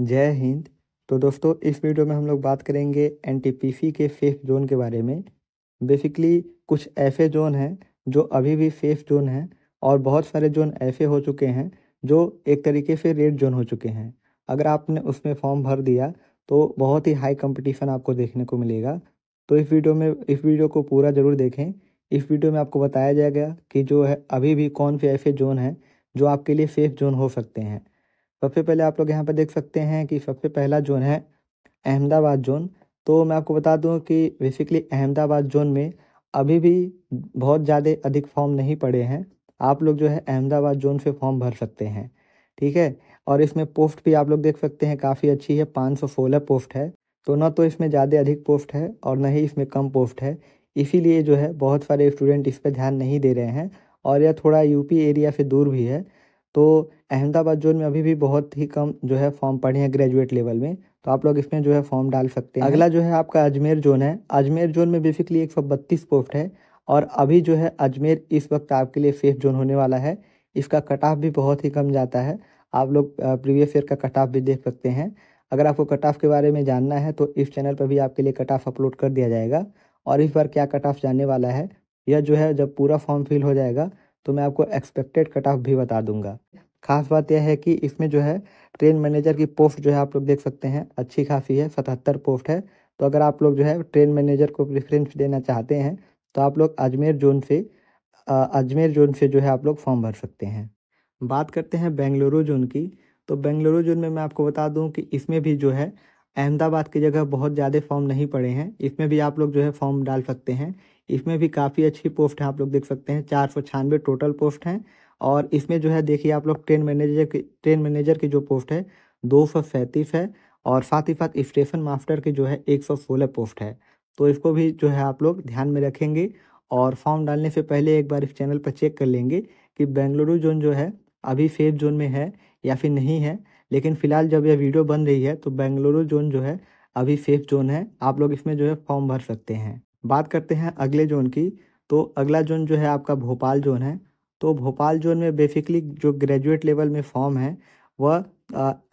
जय हिंद तो दोस्तों इस वीडियो में हम लोग बात करेंगे एन के सेफ जोन के बारे में बेसिकली कुछ ऐसे जोन हैं जो अभी भी सेफ जोन हैं और बहुत सारे जोन ऐसे हो चुके हैं जो एक तरीके से रेड जोन हो चुके हैं अगर आपने उसमें फॉर्म भर दिया तो बहुत ही हाई कंपटीशन आपको देखने को मिलेगा तो इस वीडियो में इस वीडियो को पूरा ज़रूर देखें इस वीडियो में आपको बताया जाएगा कि जो है अभी भी कौन से ऐसे जोन हैं जो आपके लिए सेफ जोन हो सकते हैं सबसे पहले आप लोग यहाँ पर देख सकते हैं कि सबसे पहला जोन है अहमदाबाद जोन तो मैं आपको बता दूँ कि बेसिकली अहमदाबाद जोन में अभी भी बहुत ज़्यादा अधिक फॉर्म नहीं पड़े हैं आप लोग जो है अहमदाबाद जोन से फॉर्म भर सकते हैं ठीक है और इसमें पोस्ट भी आप लोग देख सकते हैं काफ़ी अच्छी है पाँच सौ सोलह पोस्ट है तो ना तो इसमें ज़्यादा अधिक पोस्ट है और ना ही इसमें कम पोस्ट है इसीलिए जो है बहुत सारे स्टूडेंट इस पर ध्यान नहीं दे रहे हैं और यह थोड़ा यूपी एरिया से दूर भी है तो अहमदाबाद जोन में अभी भी बहुत ही कम जो है फॉर्म पड़े हैं ग्रेजुएट लेवल में तो आप लोग इसमें जो है फॉर्म डाल सकते हैं अगला जो है आपका अजमेर जोन है अजमेर जोन में बेसिकली एक पोस्ट है और अभी जो है अजमेर इस वक्त आपके लिए सेफ जोन होने वाला है इसका कट ऑफ भी बहुत ही कम जाता है आप लोग प्रीवियस ईयर का कट ऑफ भी देख सकते हैं अगर आपको कट ऑफ के बारे में जानना है तो इस चैनल पर भी आपके लिए कट ऑफ अपलोड कर दिया जाएगा और इस बार क्या कट ऑफ जाने वाला है यह जो है जब पूरा फॉर्म फिल हो जाएगा तो मैं आपको एक्सपेक्टेड कट ऑफ भी बता दूंगा खास बात यह है कि इसमें जो है ट्रेन मैनेजर की पोस्ट जो है आप लोग देख सकते हैं अच्छी खासी है सतहत्तर पोस्ट है तो अगर आप लोग जो है ट्रेन मैनेजर को प्रेफरेंस देना चाहते हैं तो आप लोग अजमेर जोन से अजमेर जोन से जो है आप लोग फॉर्म भर सकते हैं बात करते हैं बेंगलुरु जोन की तो बेंगलुरु जोन में मैं आपको बता दूं कि इसमें भी जो है अहमदाबाद की जगह बहुत ज़्यादा फॉर्म नहीं पड़े हैं इसमें भी आप लोग जो है फॉर्म डाल सकते हैं इसमें भी काफ़ी अच्छी पोस्ट है आप लोग देख सकते हैं चार सौ छियानवे टोटल पोस्ट हैं और इसमें जो है देखिए आप लोग ट्रेन मैनेजर की ट्रेन मैनेजर की जो पोस्ट है दो सौ सैंतीस है और साथ ही साथ स्टेशन मास्टर की जो है एक सौ सोलह पोस्ट है तो इसको भी जो है आप लोग ध्यान में रखेंगे और फॉर्म डालने से पहले एक बार इस चैनल पर चेक कर लेंगे कि बेंगलुरु जोन जो है अभी सेफ जोन में है या फिर नहीं है लेकिन फिलहाल जब यह वीडियो बन रही है तो बेंगलुरु जोन जो है अभी सेफ जोन है आप लोग इसमें जो है फॉर्म भर सकते हैं बात करते हैं अगले जोन की तो अगला जोन जो है आपका भोपाल जोन है तो भोपाल जोन में बेसिकली जो ग्रेजुएट लेवल में फॉर्म है वह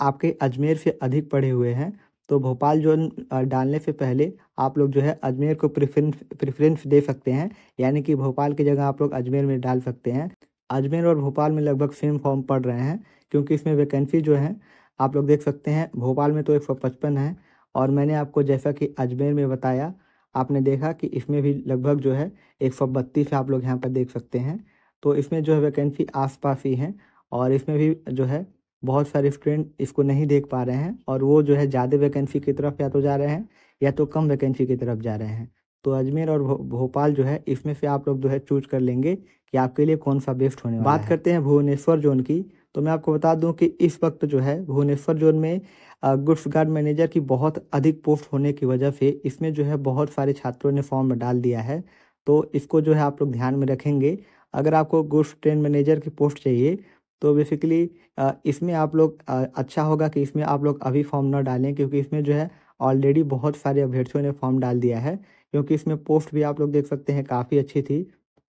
आपके अजमेर से अधिक पढ़े हुए हैं तो भोपाल जोन डालने से पहले आप लोग जो है अजमेर को प्रेफरेंस प्रेफरेंस दे सकते हैं यानी कि भोपाल की जगह आप लोग अजमेर में डाल सकते हैं अजमेर और भोपाल में लगभग सेम फॉर्म पड़ रहे हैं क्योंकि इसमें वैकेंसी जो है आप लोग देख सकते हैं भोपाल में तो एक सौ पचपन है और मैंने आपको जैसा कि अजमेर में बताया आपने देखा कि इसमें भी लगभग जो है एक सौ बत्तीस आप लोग यहाँ पर देख सकते हैं तो इसमें जो है वैकेंसी आस पास ही है और इसमें भी जो है बहुत सारे स्टूडेंट इसको नहीं देख पा रहे हैं और वो जो है ज़्यादा वैकेंसी की तरफ या तो जा रहे हैं या तो कम वैकेंसी की तरफ जा रहे हैं तो अजमेर और भोपाल जो है इसमें से आप लोग जो है चूज कर लेंगे कि आपके लिए कौन सा बेस्ट होने वाला बात है। करते हैं भुवनेश्वर जोन की तो मैं आपको बता दूं कि इस वक्त जो है भुवनेश्वर जोन में गुड्स गार्ड मैनेजर की बहुत अधिक पोस्ट होने की वजह से इसमें जो है बहुत सारे छात्रों ने फॉर्म डाल दिया है तो इसको जो है आप लोग ध्यान में रखेंगे अगर आपको गुड्स ट्रेन मैनेजर की पोस्ट चाहिए तो बेसिकली इसमें आप लोग अच्छा होगा कि इसमें आप लोग अभी फॉर्म ना डालें क्योंकि इसमें जो है ऑलरेडी बहुत सारे अभ्यर्थियों ने फॉर्म डाल दिया है क्योंकि इसमें पोस्ट भी आप लोग देख सकते हैं काफ़ी अच्छी थी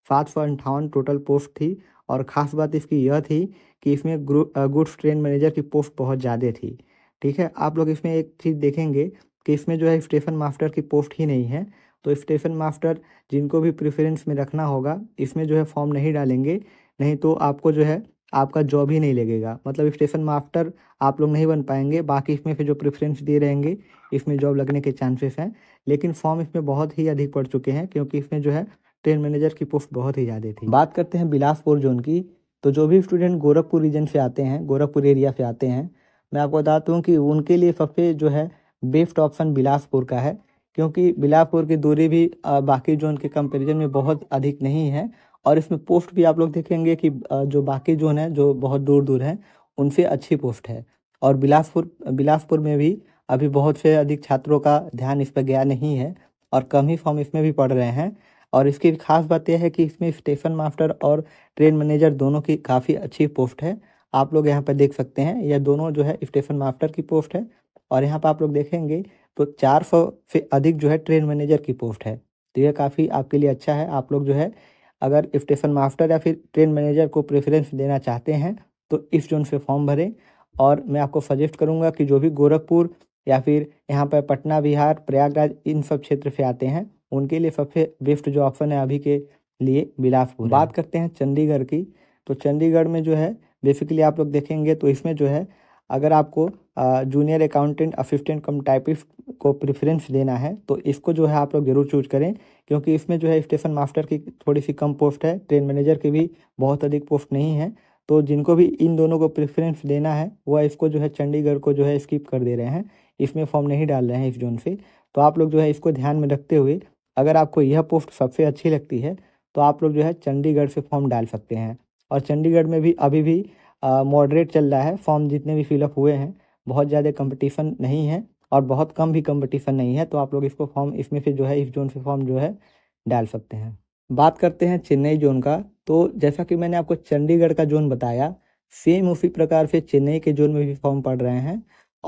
सात सौ अंठावन टोटल पोस्ट थी और ख़ास बात इसकी यह थी कि इसमें गुड्स ट्रेन मैनेजर की पोस्ट बहुत ज़्यादा थी ठीक है आप लोग इसमें एक चीज़ देखेंगे कि इसमें जो है स्टेशन मास्टर की पोस्ट ही नहीं है तो स्टेशन मास्टर जिनको भी प्रेफरेंस में रखना होगा इसमें जो है फॉर्म नहीं डालेंगे नहीं तो आपको जो है आपका जॉब ही नहीं लगेगा मतलब स्टेशन मास्टर आप लोग नहीं बन पाएंगे बाकी इसमें फिर जो प्रेफरेंस दिए रहेंगे इसमें जॉब लगने के चांसेस हैं लेकिन फॉर्म इसमें बहुत ही अधिक पड़ चुके हैं क्योंकि इसमें जो है ट्रेन मैनेजर की पोस्ट बहुत ही ज़्यादा थी बात करते हैं बिलासपुर जोन की तो जो भी स्टूडेंट गोरखपुर रीजन से आते हैं गोरखपुर एरिया से आते हैं मैं आपको बताता हूँ कि उनके लिए सबसे जो है बेस्ट ऑप्शन बिलासपुर का है क्योंकि बिलासपुर की दूरी भी बाकी जोन के कंपेरिजन में बहुत अधिक नहीं है और इसमें पोस्ट भी आप लोग देखेंगे कि जो बाकी जोन है जो बहुत दूर दूर है उनसे अच्छी पोस्ट है और बिलासपुर बिलासपुर में भी अभी बहुत से अधिक छात्रों का ध्यान इस पर गया नहीं है और कम ही फॉर्म इसमें भी पढ़ रहे हैं और इसकी खास बात यह है कि इसमें स्टेशन मास्टर और ट्रेन मैनेजर दोनों की काफ़ी अच्छी पोस्ट है आप लोग यहाँ पर देख सकते हैं यह दोनों जो है स्टेशन मास्टर की पोस्ट है और यहाँ पर आप लोग देखेंगे तो चार सौ से अधिक जो है ट्रेन मैनेजर की पोस्ट है तो यह काफ़ी आपके लिए अच्छा है आप लोग जो है अगर स्टेशन मास्टर या फिर ट्रेन मैनेजर को प्रेफरेंस देना चाहते हैं तो इस जोन से फॉर्म भरें और मैं आपको सजेस्ट करूँगा कि जो भी गोरखपुर या फिर यहाँ पर पटना बिहार प्रयागराज इन सब क्षेत्र से आते हैं उनके लिए सबसे बेस्ट जो ऑप्शन है अभी के लिए बिलासपुर बात करते हैं चंडीगढ़ की तो चंडीगढ़ में जो है बेसिकली आप लोग देखेंगे तो इसमें जो है अगर आपको junior accountant assistant cum typist को प्रेफरेंस देना है तो इसको जो है आप लोग जरूर चूज करें क्योंकि इसमें जो है स्टेशन मास्टर की थोड़ी सी कम पोस्ट है ट्रेन मैनेजर की भी बहुत अधिक पोस्ट नहीं है तो जिनको भी इन दोनों को प्रेफरेंस देना है वह इसको जो है चंडीगढ़ को जो है स्किप कर दे रहे हैं इसमें फॉर्म नहीं डाल रहे हैं इस जोन से तो आप लोग जो है इसको ध्यान में रखते हुए अगर आपको यह पोस्ट सबसे अच्छी लगती है तो आप लोग जो है चंडीगढ़ से फॉर्म डाल सकते हैं और चंडीगढ़ में भी अभी भी मॉडरेट चल रहा है फॉर्म जितने भी फिलअप हुए हैं बहुत ज़्यादा कंपटीशन नहीं है और बहुत कम भी कम्पटिशन नहीं है तो आप लोग इसको फॉर्म इसमें से जो है इस जोन से फॉर्म जो है डाल सकते हैं बात करते हैं चेन्नई जोन का तो जैसा कि मैंने आपको चंडीगढ़ का जोन बताया सेम उसी प्रकार से चेन्नई के जोन में भी फॉर्म पड़ रहे हैं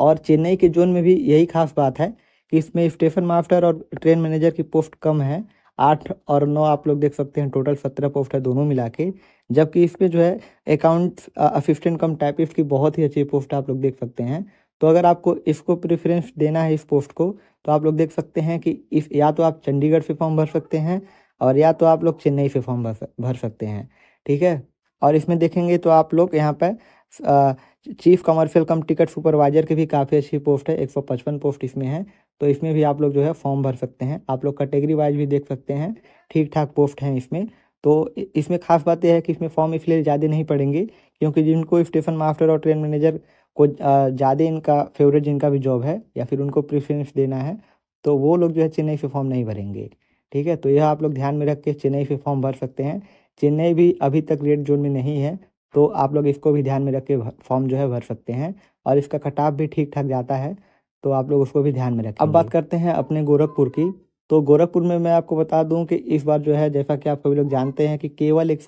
और चेन्नई के जोन में भी यही खास बात है कि इसमें स्टेशन मास्टर और ट्रेन मैनेजर की पोस्ट कम है आठ और नौ आप लोग देख सकते हैं टोटल सत्रह पोस्ट है दोनों मिला के जबकि इसमें जो है अकाउंट असिस्टेंट कम टाइपिस्ट की बहुत ही अच्छी पोस्ट आप लोग देख सकते हैं तो अगर आपको इसको प्रेफरेंस देना है इस पोस्ट को तो आप लोग देख सकते हैं कि इस या तो आप चंडीगढ़ से फॉर्म भर सकते हैं और या तो आप लोग चेन्नई से फॉर्म भर सकते हैं ठीक है और इसमें देखेंगे तो आप लोग यहाँ पर chief commercial cum ticket supervisor की भी काफ़ी अच्छी पोस्ट है 155 पोस्ट इसमें है तो इसमें भी आप लोग जो है फॉर्म भर सकते हैं आप लोग कैटेगरी वाइज भी देख सकते हैं ठीक ठाक पोस्ट हैं इसमें तो इसमें खास बात यह है कि इसमें फॉर्म इसलिए ज़्यादा नहीं पड़ेंगे क्योंकि जिनको स्टेशन मास्टर और ट्रेन मैनेजर को ज़्यादा इनका फेवरेट जिनका भी जॉब है या फिर उनको प्रिफ्रेंस देना है तो वो लोग जो है चेन्नई से फॉर्म नहीं भरेंगे ठीक है तो यह आप लोग ध्यान में रख के चेन्नई से फॉर्म भर सकते हैं चेन्नई भी अभी तक रेड जोन में नहीं है तो आप लोग इसको भी ध्यान में रख के फॉर्म जो है भर सकते हैं और इसका कटाव भी ठीक ठाक जाता है तो आप लोग उसको भी ध्यान में रखें अब बात करते हैं अपने गोरखपुर की तो गोरखपुर में मैं आपको बता दूं कि इस बार जो है जैसा कि आप सभी लोग जानते हैं कि केवल एक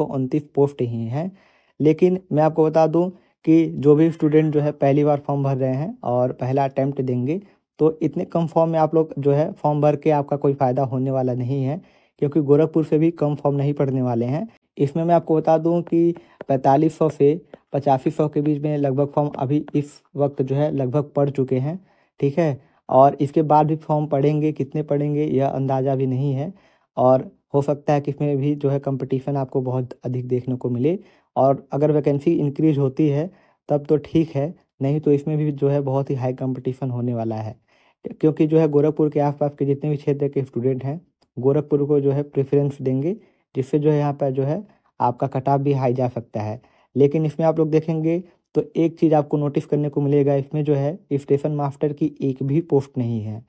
पोस्ट ही हैं लेकिन मैं आपको बता दूं कि जो भी स्टूडेंट जो है पहली बार फॉर्म भर रहे हैं और पहला अटैम्प्ट देंगे तो इतने कम फॉर्म में आप लोग जो है फॉर्म भर के आपका कोई फ़ायदा होने वाला नहीं है क्योंकि गोरखपुर से भी कम फॉर्म नहीं पढ़ने वाले हैं इसमें मैं आपको बता दूं कि पैंतालीस सौ से पचासी सौ के बीच में लगभग फॉर्म अभी इस वक्त जो है लगभग पड़ चुके हैं ठीक है और इसके बाद भी फॉर्म पढ़ेंगे कितने पढ़ेंगे यह अंदाज़ा भी नहीं है और हो सकता है कि इसमें भी जो है कंपटीशन आपको बहुत अधिक देखने को मिले और अगर वैकेंसी इंक्रीज होती है तब तो ठीक है नहीं तो इसमें भी जो है बहुत ही हाई कंपटीशन होने वाला है क्योंकि जो है गोरखपुर के आसपास के जितने भी क्षेत्र के स्टूडेंट हैं गोरखपुर को जो है प्रेफरेंस देंगे जिससे जो है यहाँ पर जो है आपका कटाव भी हाई जा सकता है लेकिन इसमें आप लोग देखेंगे तो एक चीज़ आपको नोटिस करने को मिलेगा इसमें जो है स्टेशन मास्टर की एक भी पोस्ट नहीं है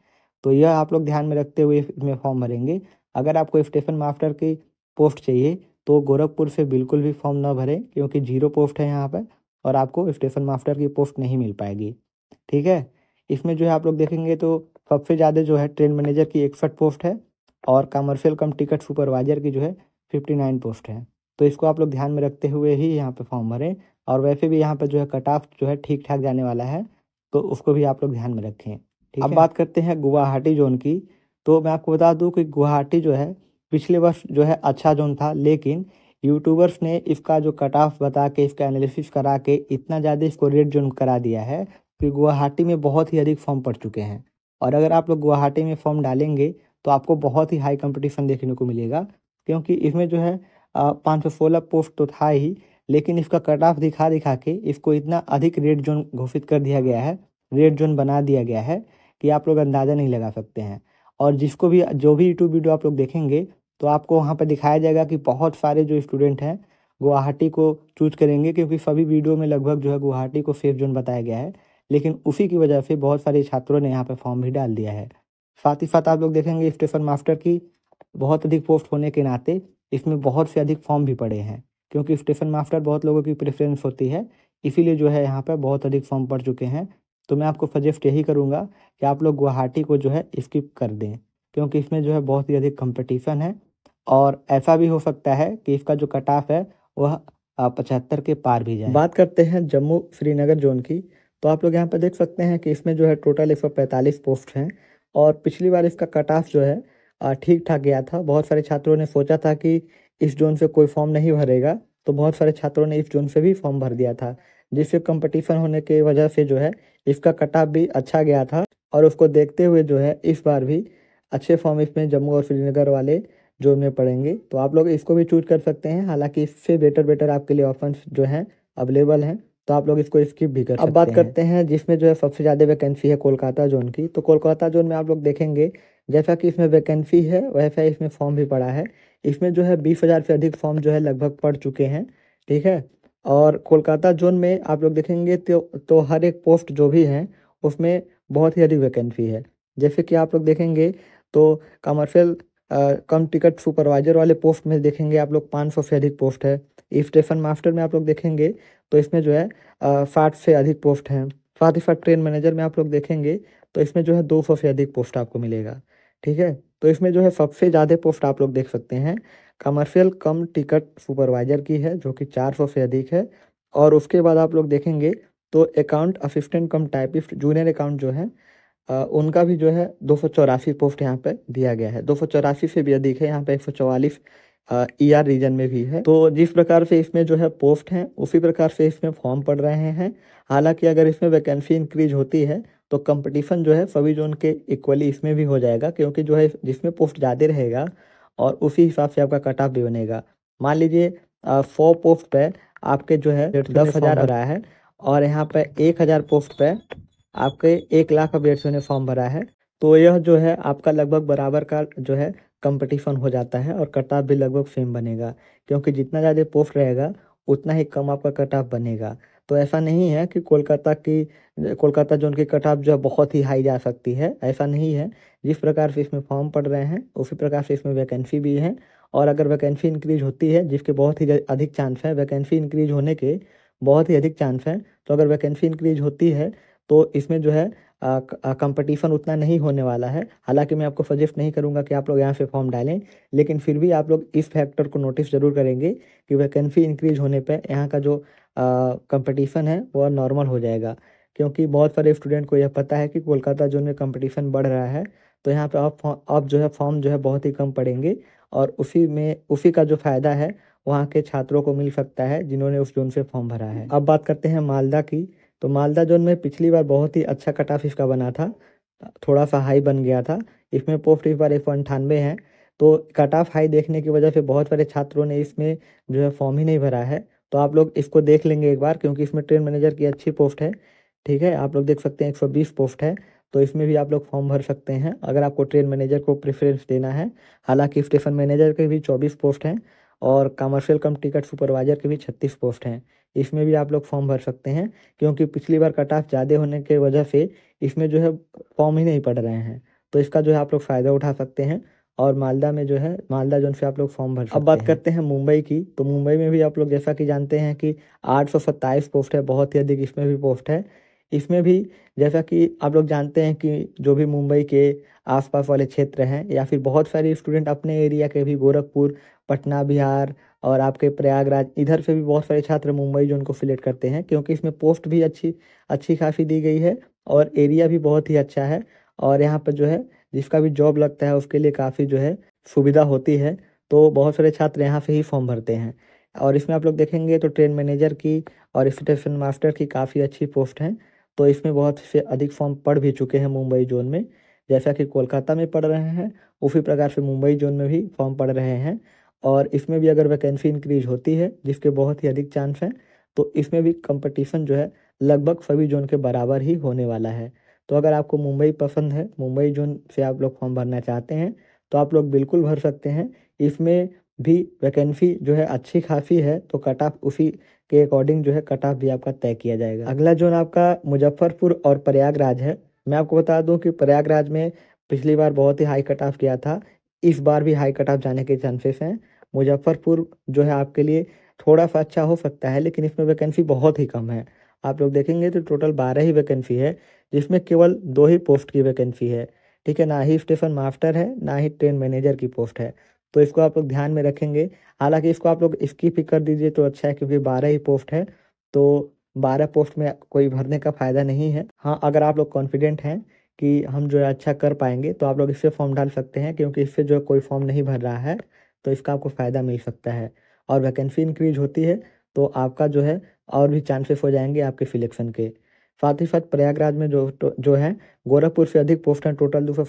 तो यह आप लोग ध्यान में रखते हुए इसमें फॉर्म भरेंगे अगर आपको स्टेशन मास्टर की पोस्ट चाहिए तो गोरखपुर से बिल्कुल भी फॉर्म ना भरें क्योंकि जीरो पोस्ट है यहाँ पर और आपको स्टेशन मास्टर की पोस्ट नहीं मिल पाएगी ठीक है इसमें जो है आप लोग देखेंगे तो सबसे ज़्यादा जो है ट्रेन मैनेजर की इकसठ पोस्ट है और कमर्शियल कम टिकट सुपरवाइजर की जो है फिफ्टी नाइन पोस्ट है तो इसको आप लोग ध्यान में रखते हुए ही यहाँ पे फॉर्म भरें और वैसे भी यहाँ पे जो है कट ऑफ जो है ठीक ठाक जाने वाला है तो उसको भी आप लोग ध्यान में रखें ठीक अब बात करते हैं गुवाहाटी जोन की तो मैं आपको बता दूँ कि गुवाहाटी जो है पिछले वर्ष जो है अच्छा जोन था लेकिन यूट्यूबर्स ने इसका जो कट ऑफ बता के इसका एनालिसिस करा के इतना ज़्यादा इसको रेड जोन करा दिया है कि गुवाहाटी में बहुत ही अधिक फॉर्म पड़ चुके हैं और अगर आप लोग गुवाहाटी में फॉर्म डालेंगे तो आपको बहुत ही हाई कंपटीशन देखने को मिलेगा क्योंकि इसमें जो है पाँच सौ सोलह पोस्ट तो था ही लेकिन इसका कट ऑफ दिखा दिखा के इसको इतना अधिक रेड जोन घोषित कर दिया गया है रेड जोन बना दिया गया है कि आप लोग अंदाज़ा नहीं लगा सकते हैं और जिसको भी जो भी यूट्यूब वीडियो आप लोग देखेंगे तो आपको वहाँ पर दिखाया जाएगा कि बहुत सारे जो स्टूडेंट हैं गुवाहाटी को चूज करेंगे क्योंकि सभी वीडियो में लगभग जो है गुवाहाटी को सेफ जोन बताया गया है लेकिन उसी की वजह से बहुत सारे छात्रों ने यहाँ पर फॉर्म भी डाल दिया है साथ ही साथ आप लोग देखेंगे स्टेशन मास्टर की बहुत अधिक पोस्ट होने के नाते इसमें बहुत से अधिक फॉर्म भी पड़े हैं क्योंकि स्टेशन मास्टर बहुत लोगों की प्रेफरेंस होती है इसीलिए जो है यहाँ पर बहुत अधिक फॉर्म पड़ चुके हैं तो मैं आपको सजेस्ट यही करूँगा कि आप लोग गुवाहाटी को जो है स्किप कर दें क्योंकि इसमें जो है बहुत ही अधिक कंपटीशन है और ऐसा भी हो सकता है कि इसका जो कट ऑफ है वह पचहत्तर के पार भी जाए बात करते हैं जम्मू श्रीनगर जोन की तो आप लोग यहाँ पर देख सकते हैं कि इसमें जो है टोटल एक पोस्ट हैं और पिछली बार इसका कट ऑफ जो है ठीक ठाक गया था बहुत सारे छात्रों ने सोचा था कि इस जोन से कोई फॉर्म नहीं भरेगा तो बहुत सारे छात्रों ने इस जोन से भी फॉर्म भर दिया था जिससे कंपटीशन होने की वजह से जो है इसका कट ऑफ भी अच्छा गया था और उसको देखते हुए जो है इस बार भी अच्छे फॉर्म इसमें जम्मू और श्रीनगर वाले जो में पढ़ेंगे तो आप लोग इसको भी चूज कर सकते हैं हालांकि इससे बेटर बेटर आपके लिए ऑप्शन जो हैं अवेलेबल हैं तो आप लोग इसको स्किप भी कर अब बात हैं। करते हैं जिसमें जो है सबसे ज़्यादा वैकेंसी है कोलकाता जोन की तो कोलकाता जोन में आप लोग देखेंगे जैसा कि इसमें वैकेंसी है वैसा इसमें फॉर्म भी पड़ा है इसमें जो है बीस हज़ार से अधिक फॉर्म जो है लगभग पड़ चुके हैं ठीक है और कोलकाता जोन में आप लोग देखेंगे तो तो हर एक पोस्ट जो भी हैं उसमें बहुत ही अधिक वैकेंसी है जैसे कि आप लोग देखेंगे तो कमर्शियल कम टिकट सुपरवाइजर वाले पोस्ट में देखेंगे आप लोग पाँच सौ से अधिक पोस्ट है स्टेशन मास्टर में आप लोग देखेंगे तो इसमें जो है साठ से अधिक पोस्ट हैं साथ ही साथ ट्रेन मैनेजर में आप लोग देखेंगे तो इसमें जो है दो सौ से अधिक पोस्ट आपको मिलेगा ठीक है तो इसमें जो है सबसे ज़्यादा पोस्ट आप लोग देख सकते हैं कमर्शियल कम टिकट सुपरवाइजर की है जो कि चार सौ से अधिक है और उसके बाद आप लोग देखेंगे तो account assistant cum typist junior account जो है उनका भी जो है दो सौ चौरासी पोस्ट यहाँ पे दिया गया है दो सौ चौरासी से भी अधिक है यहाँ पे एक सौ चौवालीस ई आर रीजन में भी है तो जिस प्रकार से इसमें जो है पोस्ट हैं उसी प्रकार से इसमें फॉर्म पड़ रहे हैं हालांकि अगर इसमें वैकेंसी इंक्रीज होती है तो कंपटीशन जो है सभी जोन के इक्वली इसमें भी हो जाएगा क्योंकि जो है जिसमें पोस्ट ज़्यादा रहेगा और उसी हिसाब से आपका कट ऑफ भी बनेगा मान लीजिए सौ पोस्ट पर आपके जो है दस हज़ार हो रहा है और यहाँ पर एक हज़ार पोस्ट पर आपके एक लाख अभ्यर्थियों ने फॉर्म भरा है तो यह जो है आपका लगभग बराबर का जो है कंपटीशन हो जाता है और कट ऑफ भी लगभग सेम बनेगा क्योंकि जितना ज़्यादा पोस्ट रहेगा उतना ही कम आपका कट ऑफ बनेगा तो ऐसा नहीं है कि कोलकाता की कोलकाता जोन की कट ऑफ जो है बहुत ही हाई जा सकती है ऐसा नहीं है जिस प्रकार से इसमें फॉर्म पड़ रहे हैं उसी प्रकार से इसमें वैकेंसी भी है और अगर वैकेंसी इंक्रीज होती है जिसके बहुत ही अधिक चांस है वैकेंसी इंक्रीज होने के बहुत ही अधिक चांस है तो अगर वैकेंसी इंक्रीज होती है तो इसमें जो है कंपटीशन उतना नहीं होने वाला है हालांकि मैं आपको सजेस्ट नहीं करूंगा कि आप लोग यहाँ से फॉर्म डालें लेकिन फिर भी आप लोग इस फैक्टर को नोटिस जरूर करेंगे कि वैकेंसी इंक्रीज होने पर यहाँ का जो कंपटीशन है वह नॉर्मल हो जाएगा क्योंकि बहुत सारे स्टूडेंट को यह पता है कि कोलकाता जोन में कंपटीशन बढ़ रहा है तो यहाँ पे आप आप जो है फॉर्म जो है बहुत ही कम पड़ेंगे और उसी में उसी का जो फ़ायदा है वहाँ के छात्रों को मिल सकता है जिन्होंने उस जोन से फॉर्म भरा है अब बात करते हैं मालदा की तो मालदा जोन में पिछली बार बहुत ही अच्छा कट ऑफ इसका बना था थोड़ा सा हाई बन गया था इसमें पोस्ट इस बार एक सौ अंठानवे है तो कट ऑफ हाई देखने की वजह से बहुत सारे छात्रों ने इसमें जो है फॉर्म ही नहीं भरा है तो आप लोग इसको देख लेंगे एक बार क्योंकि इसमें ट्रेन मैनेजर की अच्छी पोस्ट है ठीक है आप लोग देख सकते हैं बीस पोस्ट है तो इसमें भी आप लोग फॉर्म भर सकते हैं अगर आपको ट्रेन मैनेजर को प्रेफरेंस देना है हालांकि स्टेशन मैनेजर के भी 24 पोस्ट हैं और कमर्शियल कम टिकट सुपरवाइजर के भी 36 पोस्ट हैं इसमें भी आप लोग फॉर्म भर सकते हैं क्योंकि पिछली बार कट ऑफ ज़्यादा होने के वजह से इसमें जो है फॉर्म ही नहीं पड़ रहे हैं तो इसका जो है आप लोग फ़ायदा उठा सकते हैं और मालदा में जो है मालदा जोन से आप लोग फॉर्म भर सकते अब बात हैं। करते हैं मुंबई की तो मुंबई में भी आप लोग जैसा कि जानते हैं कि आठ पोस्ट है बहुत ही अधिक इसमें भी पोस्ट है इसमें भी जैसा कि आप लोग जानते हैं कि जो भी मुंबई के आसपास वाले क्षेत्र हैं या फिर बहुत सारे स्टूडेंट अपने एरिया के भी गोरखपुर पटना बिहार और आपके प्रयागराज इधर से भी बहुत सारे छात्र मुंबई जोन को सिलेक्ट करते हैं क्योंकि इसमें पोस्ट भी अच्छी अच्छी खासी दी गई है और एरिया भी बहुत ही अच्छा है और यहाँ पर जो है जिसका भी जॉब लगता है उसके लिए काफ़ी जो है सुविधा होती है तो बहुत सारे छात्र यहाँ से ही फॉर्म भरते हैं और इसमें आप लोग देखेंगे तो ट्रेन मैनेजर की और स्टेशन मास्टर की काफ़ी अच्छी पोस्ट हैं तो इसमें बहुत से अधिक फॉर्म पढ़ भी चुके हैं मुंबई जोन में जैसा कि कोलकाता में पढ़ रहे हैं उसी प्रकार से मुंबई जोन में भी फॉर्म पढ़ रहे हैं और इसमें भी अगर वैकेंसी इंक्रीज होती है जिसके बहुत ही अधिक चांस हैं तो इसमें भी कंपटीशन जो है लगभग सभी जोन के बराबर ही होने वाला है तो अगर आपको मुंबई पसंद है मुंबई जोन से आप लोग फॉर्म भरना चाहते हैं तो आप लोग बिल्कुल भर सकते हैं इसमें भी वैकेंसी जो है अच्छी खासी है तो कट ऑफ उसी के अकॉर्डिंग जो है कट ऑफ भी आपका तय किया जाएगा अगला जोन आपका मुजफ्फरपुर और प्रयागराज है मैं आपको बता दूं कि प्रयागराज में पिछली बार बहुत ही हाई कट ऑफ किया था इस बार भी हाई कट ऑफ जाने के चांसेस हैं मुजफ्फरपुर जो है आपके लिए थोड़ा सा अच्छा हो सकता है लेकिन इसमें वैकेंसी बहुत ही कम है आप लोग देखेंगे तो टोटल बारह ही वैकेंसी है जिसमें केवल दो ही पोस्ट की वैकेंसी है ठीक है ना ही स्टेशन मास्टर है ना ही ट्रेन मैनेजर की पोस्ट है तो इसको आप लोग ध्यान में रखेंगे हालांकि इसको आप लोग स्कीप ही कर दीजिए तो अच्छा है क्योंकि बारह ही पोस्ट है तो बारह पोस्ट में कोई भरने का फ़ायदा नहीं है हाँ अगर आप लोग कॉन्फिडेंट हैं कि हम जो है अच्छा कर पाएंगे तो आप लोग इससे फॉर्म डाल सकते हैं क्योंकि इससे जो कोई फॉर्म नहीं भर रहा है तो इसका आपको फ़ायदा मिल सकता है और वैकेंसी इंक्रीज होती है तो आपका जो है और भी चांसेस हो जाएंगे आपके सिलेक्शन के साथ ही साथ प्रयागराज में जो तो, जो है गोरखपुर से अधिक पोस्ट हैं टोटल दो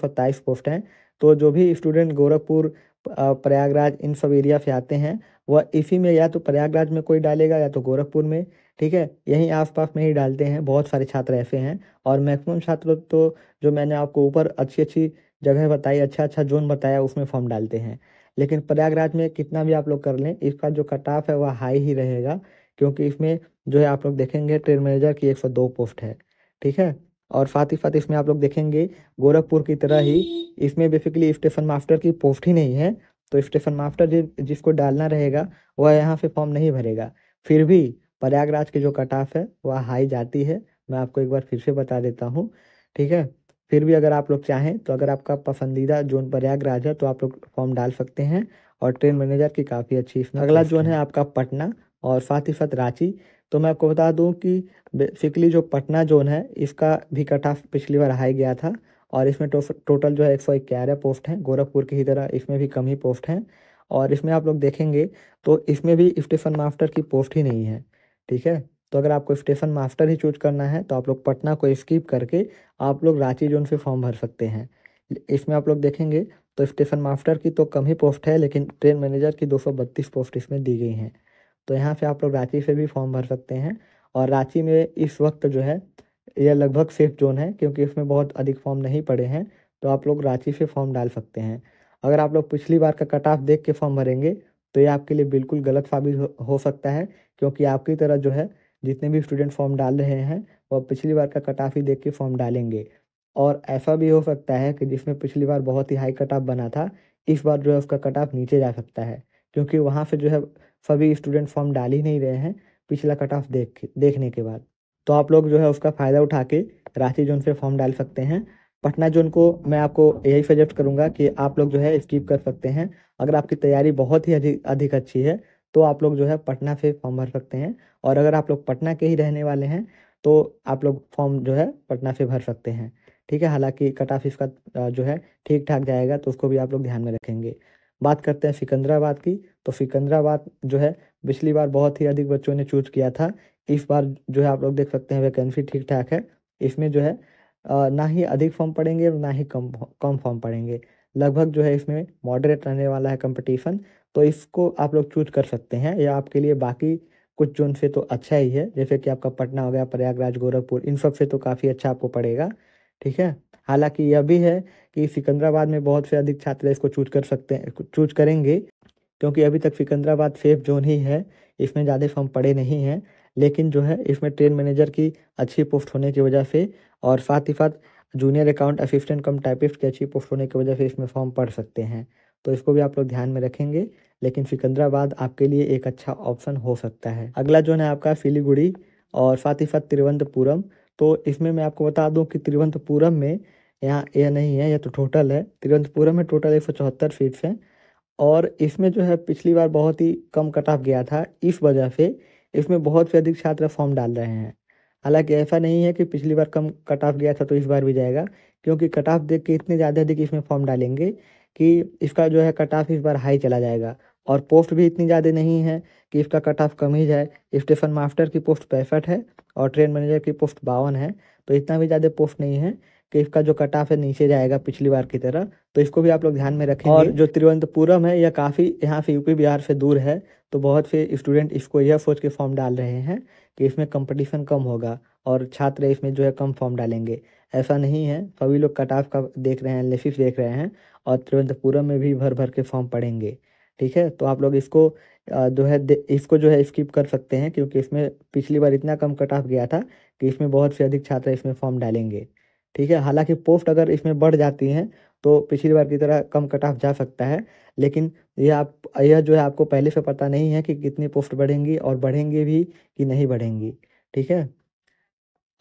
पोस्ट हैं तो जो भी स्टूडेंट गोरखपुर प्रयागराज इन सब एरिया से आते हैं वह इसी में या तो प्रयागराज में कोई डालेगा या तो गोरखपुर में ठीक है यहीं आसपास में ही डालते हैं बहुत सारे छात्र ऐसे हैं और मैक्सिमम छात्र तो जो मैंने आपको ऊपर अच्छी अच्छी जगह बताई अच्छा अच्छा जोन बताया उसमें फॉर्म डालते हैं लेकिन प्रयागराज में कितना भी आप लोग कर लें इसका जो कट ऑफ है वह हाई ही रहेगा क्योंकि इसमें जो है आप लोग देखेंगे ट्रेन मैनेजर की दो पोस्ट है ठीक है और साथ ही साथ इसमें आप लोग देखेंगे गोरखपुर की तरह ही इसमें बेसिकली स्टेशन मास्टर की पोस्ट ही नहीं है तो स्टेशन मास्टर जि, जिसको डालना रहेगा वह यहाँ पे फॉर्म नहीं भरेगा फिर भी प्रयागराज की जो कट ऑफ है वह हाई जाती है मैं आपको एक बार फिर से बता देता हूँ ठीक है फिर भी अगर आप लोग चाहें तो अगर आपका पसंदीदा जोन प्रयागराज है तो आप लोग फॉर्म डाल सकते हैं और ट्रेन मैनेजर की काफ़ी अच्छी इसमें अगला जोन है आपका पटना और साथ ही साथ रांची तो मैं आपको बता दूं कि बेसिकली जो पटना जोन है इसका भी कट ऑफ पिछली बार हाई गया था और इसमें टो, टोटल जो है एक सौ ग्यारह पोस्ट हैं गोरखपुर की ही तरह इसमें भी कम ही पोस्ट हैं और इसमें आप लोग देखेंगे तो इसमें भी स्टेशन मास्टर की पोस्ट ही नहीं है ठीक है तो अगर आपको स्टेशन मास्टर ही चूज करना है तो आप लोग पटना को स्कीप करके आप लोग रांची जोन से फॉर्म भर सकते हैं इसमें आप लोग देखेंगे तो स्टेशन मास्टर की तो कम ही पोस्ट है लेकिन ट्रेन मैनेजर की बत्तीस पोस्ट इसमें दी गई हैं तो यहाँ से आप लोग रांची से भी फॉर्म भर सकते हैं और रांची में इस वक्त जो है यह लगभग सेफ जोन है क्योंकि इसमें बहुत अधिक फॉर्म नहीं पड़े हैं तो आप लोग रांची से फॉर्म डाल सकते हैं अगर आप लोग पिछली बार का कट ऑफ देख के फॉर्म भरेंगे तो ये आपके लिए बिल्कुल गलत साबित हो, सकता है क्योंकि आपकी तरह जो है जितने भी स्टूडेंट फॉर्म डाल रहे हैं वह पिछली बार का कट ऑफ ही देख के फॉर्म डालेंगे और ऐसा भी हो सकता है कि जिसमें पिछली बार बहुत ही हाई कट ऑफ बना था इस बार जो है उसका कट ऑफ नीचे जा सकता है क्योंकि वहाँ से जो है सभी स्टूडेंट फॉर्म डाल ही नहीं रहे हैं पिछला कट ऑफ देख देखने के बाद तो आप लोग जो है उसका फ़ायदा उठा के रांची जोन से फॉर्म डाल सकते हैं पटना जोन को मैं आपको यही सजेस्ट करूंगा कि आप लोग जो है स्किप कर सकते हैं अगर आपकी तैयारी बहुत ही अधिक अधिक अच्छी है तो आप लोग जो है पटना से फॉर्म भर सकते हैं और अगर आप लोग पटना के ही रहने वाले हैं तो आप लोग फॉर्म जो है पटना से भर सकते हैं ठीक है हालांकि कट ऑफ इसका जो है ठीक ठाक जाएगा तो उसको भी आप लोग ध्यान में रखेंगे बात करते हैं सिकंदराबाद की तो सिकंदराबाद जो है पिछली बार बहुत ही अधिक बच्चों ने चूज किया था इस बार जो है आप लोग देख सकते हैं वैकेंसी ठीक ठाक है इसमें जो है ना ही अधिक फॉर्म पड़ेंगे और ना ही कम कम फॉर्म पड़ेंगे लगभग जो है इसमें मॉडरेट रहने वाला है कंपटीशन तो इसको आप लोग चूज कर सकते हैं या आपके लिए बाकी कुछ जोन से तो अच्छा ही है जैसे कि आपका पटना हो गया प्रयागराज गोरखपुर इन सब से तो काफ़ी अच्छा आपको पड़ेगा ठीक है हालांकि यह भी है कि सिकंदराबाद में बहुत से अधिक छात्र इसको चूज कर सकते हैं चूज करेंगे क्योंकि अभी तक सिकंदराबाद सेफ जोन ही है इसमें ज़्यादा फॉर्म पड़े नहीं हैं लेकिन जो है इसमें ट्रेन मैनेजर की अच्छी पोस्ट होने की वजह से और साथ ही साथ junior account assistant cum typist की अच्छी पोस्ट होने की वजह से इसमें फॉर्म पढ़ सकते हैं तो इसको भी आप लोग ध्यान में रखेंगे लेकिन सिकंदराबाद आपके लिए एक अच्छा ऑप्शन हो सकता है अगला जो है आपका सिलीगुड़ी और साथ ही साथ तिरुवंतपुरम तो इसमें मैं आपको बता दूं कि तिरुवंतपुरम में यहाँ यह नहीं है यह तो टोटल है तिरुवंतपुरम में टोटल एक सौ चौहत्तर सीट्स हैं और इसमें जो है पिछली बार बहुत ही कम कट ऑफ गया था इस वजह से इसमें बहुत से अधिक छात्र फॉर्म डाल रहे हैं हालांकि ऐसा नहीं है कि पिछली बार कम कट ऑफ गया था तो इस बार भी जाएगा क्योंकि कट ऑफ देख के इतने ज़्यादा अधिक इसमें फॉर्म डालेंगे कि इसका जो है कट ऑफ इस बार हाई चला जाएगा और पोस्ट भी इतनी ज़्यादा नहीं है कि इसका कट ऑफ कम ही जाए स्टेशन मास्टर की पोस्ट पैंसठ है और ट्रेन मैनेजर की पोस्ट बावन है तो इतना भी ज़्यादा पोस्ट नहीं है कि इसका जो कट ऑफ है नीचे जाएगा पिछली बार की तरह तो इसको भी आप लोग ध्यान में रखें और जो तिरुवनंतपुरम है यह काफ़ी यहाँ से यूपी बिहार से दूर है तो बहुत से स्टूडेंट इसको यह सोच के फॉर्म डाल रहे हैं कि इसमें कंपटीशन कम होगा और छात्र इसमें जो है कम फॉर्म डालेंगे ऐसा नहीं है सभी लोग कट ऑफ का देख रहे हैं लेफिस देख रहे हैं और तिरुवनंतपुरम में भी भर भर के फॉर्म पड़ेंगे ठीक है तो आप लोग इसको जो है इसको जो है स्किप कर सकते हैं क्योंकि इसमें पिछली बार इतना कम कट ऑफ गया था कि इसमें बहुत से अधिक छात्र इसमें फॉर्म डालेंगे ठीक है हालांकि पोस्ट अगर इसमें बढ़ जाती हैं तो पिछली बार की तरह कम कट ऑफ जा सकता है लेकिन यह आप यह जो है आपको पहले से पता नहीं है कि कितनी पोस्ट बढ़ेंगी और बढ़ेंगी भी कि नहीं बढ़ेंगी ठीक है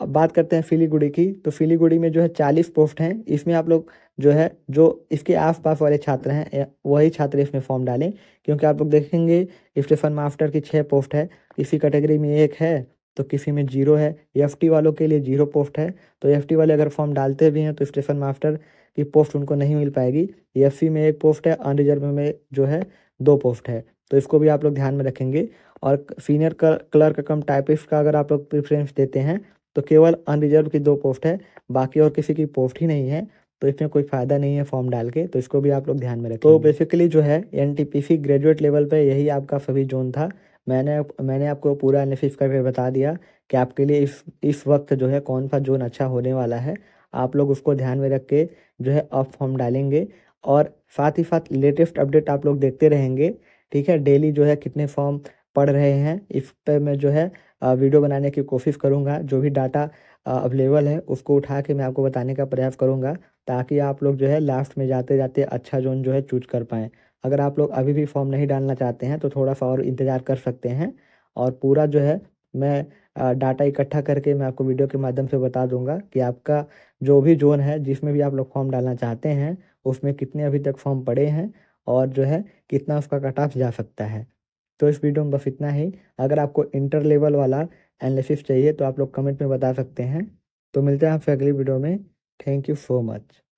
अब बात करते हैं सिलीगुड़ी की तो सिलीगुड़ी में जो है चालीस पोस्ट हैं इसमें आप लोग जो है जो इसके आसपास वाले छात्र हैं वही छात्र इसमें फॉर्म डालें क्योंकि आप लोग देखेंगे स्टेशन मास्टर की छः पोस्ट है इसी कैटेगरी में एक है तो किसी में जीरो है एफ वालों के लिए जीरो पोस्ट है तो एफ वाले अगर फॉर्म डालते भी हैं तो स्टेशन मास्टर की पोस्ट उनको नहीं मिल पाएगी एफ में एक पोस्ट है अनरिजर्व में जो है दो पोस्ट है तो इसको भी आप लोग ध्यान में रखेंगे और सीनियर क्लर्क कम टाइपिस्ट का अगर आप लोग प्रेफरेंस देते हैं तो केवल अनरिजर्व की दो पोस्ट है बाकी और किसी की पोस्ट ही नहीं है तो इसमें कोई फ़ायदा नहीं है फॉर्म डाल के तो इसको भी आप लोग ध्यान में रखें तो बेसिकली जो है एन ग्रेजुएट लेवल पर यही आपका सभी जोन था मैंने मैंने आपको पूरा एनालिसिस करके बता दिया कि आपके लिए इस इस वक्त जो है कौन सा जोन अच्छा होने वाला है आप लोग उसको ध्यान में रख के जो है अप फॉर्म डालेंगे और साथ ही साथ लेटेस्ट अपडेट आप लोग देखते रहेंगे ठीक है डेली जो है कितने फॉर्म पढ़ रहे हैं इस पर मैं जो है वीडियो बनाने की कोशिश करूँगा जो भी डाटा अवेलेबल है उसको उठा के मैं आपको बताने का प्रयास करूँगा ताकि आप लोग जो है लास्ट में जाते जाते अच्छा जोन जो है चूज कर पाएँ अगर आप लोग अभी भी फॉर्म नहीं डालना चाहते हैं तो थोड़ा सा और इंतज़ार कर सकते हैं और पूरा जो है मैं डाटा इकट्ठा करके मैं आपको वीडियो के माध्यम से बता दूंगा कि आपका जो भी जोन है जिसमें भी आप लोग फॉर्म डालना चाहते हैं उसमें कितने अभी तक फॉर्म पड़े हैं और जो है कितना उसका कट ऑफ जा सकता है तो इस वीडियो में बस इतना ही अगर आपको इंटर लेवल वाला एनालिसिस चाहिए तो आप लोग कमेंट में बता सकते हैं तो मिलते हैं आपसे अगली वीडियो में थैंक यू सो मच